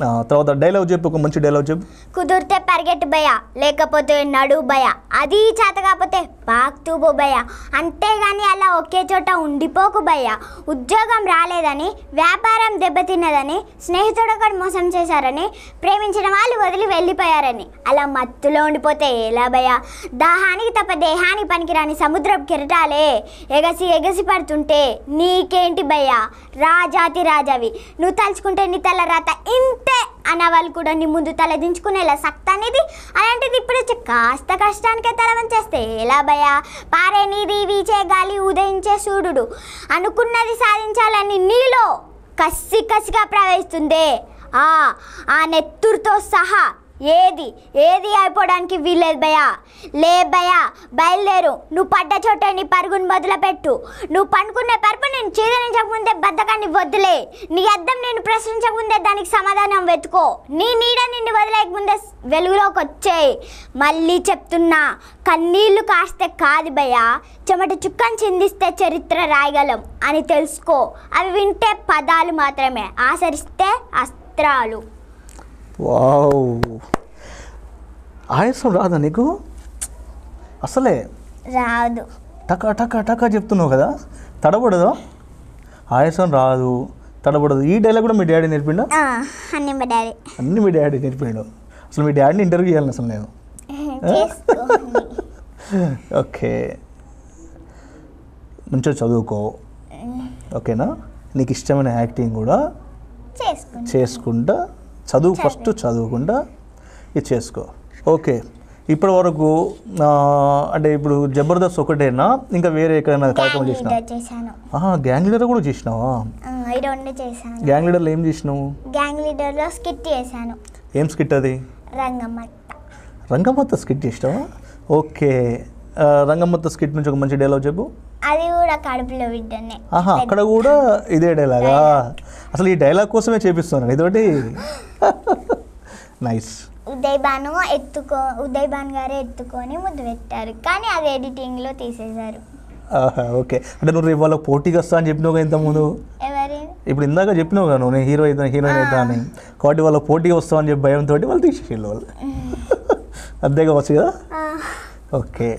తర్వాత డైలాగ్ చెప్పు ఒక మంచి డైలాగ్ చెప్పు కుదిరితే పరిగెట్టు భయ లేకపోతే నడు భయ అది చేత కాకపోతే పాక్తూ భయ అంతేగాని అలా ఒకే చోట ఉండిపోకు భయ ఉద్యోగం రాలేదని వ్యాపారం దెబ్బతిన్నదని స్నేహితుడు ఒకటి మోసం చేశారని ప్రేమించిన వాళ్ళు వదిలి వెళ్ళిపోయారని అలా మత్తులో ఉండిపోతే ఎలా భయ దాహానికి తప్ప దేహానికి పనికిరాని సముద్రం కిరటాలే ఎగసి ఎగసి పడుతుంటే నీకేంటి భయ రాజాతి రాజావి నువ్వు తలుచుకుంటే నీ తల రాత ఇంత అన్న వాళ్ళు కూడా నీ ముందు తలదించుకునేలా సక్త అనేది అలాంటిది ఇప్పుడు కాస్త కష్టానికే చేస్తే ఎలా భయ పారే నీది వీచే గాలి ఉదయించే సూర్యుడు అనుకున్నది సాధించాలని నీలో కసి కసిగా ప్రవహిస్తుంది ఆ నెత్తురుతో సహా ఏది ఏది అయిపోవడానికి వీలేదు భయా లే భయా బయలుదేరు నువ్వు పడ్డ చోట నీ పరుగుని మొదలుపెట్టు నువ్వు పండుకునే పరుపు నేను చీదరించకముందే బద్దకాన్ని వద్దులే నీ అద్దం నేను ప్రశ్నించకముందే దానికి సమాధానం వెతుకో నీ నీడ నిన్ను వదిలేకముందే వెలుగులోకి వచ్చేయి మళ్ళీ చెప్తున్నా కన్నీళ్ళు కాస్తే కాదు భయా చెమట చుక్కను చిందిస్తే చరిత్ర రాయగలం అని తెలుసుకో అవి వింటే పదాలు మాత్రమే ఆచరిస్తే అస్త్రాలు వావ్ ఆయాసం రాదా నీకు అసలే రాదు టక టక టక చెప్తున్నావు కదా తడబడదు ఆయాసం రాదు తడబడదు ఈ డైలాగ్ కూడా మీ డాడీ నేర్పిండా అన్ని డాడీ అన్ని మీ డాడీ నేర్పిండు అసలు మీ డాడీని ఇంటర్వ్యూ చేయాలి అసలు నేను ఓకే మంచిగా చదువుకో ఓకేనా నీకు ఇష్టమైన యాక్టింగ్ కూడా చేసుకుంటా చదువు ఫస్ట్ చదువుకుండా ఇది చేసుకో ఓకే ఇప్పటి వరకు అంటే ఇప్పుడు జబర్దస్త్ ఒకటేనా ఇంకా వేరే ఎక్కడైనా కార్యక్రమం చేసినా గ్యాంగ్ లీడర్ కూడా చేసినావా గ్యాంగ్ లీడర్ ఏం చేసినావు గ్యాంగ్ లో స్కిట్ చేశాను ఏం స్కిట్ అది రంగమత్త స్కిట్ చేసినావా ఓకే రంగమత్త స్కిట్ నుంచి ఒక మంచి డైలాగ్ చెప్పు అది కూడా కడుపులో బిడ్డనే ఆహా అక్కడ కూడా ఇదే డైలాగా అసలు ఈ డైలాగ్ కోసమే చేపిస్తున్నాను ఇదొకటి నైస్ ఉదయ్ భాను ఎత్తుకో ఉదయ్ భాను గారే ఎత్తుకొని ముద్దు పెట్టారు కానీ అది ఎడిటింగ్లో తీసేశారు ఓకే అంటే నువ్వు ఇవాళ పోటీగా పోటీకి వస్తా అని చెప్పినావు ఇంత ముందు ఇప్పుడు ఇందాక చెప్పినావు కదా నేను హీరో అవుతాను హీరోయిన్ అవుతా అని కాబట్టి వాళ్ళ పోటీగా వస్తావు అని చెప్పి భయంతో వాళ్ళు తీసేసేళ్ళు వాళ్ళు అంతేగా వచ్చు కదా ఓకే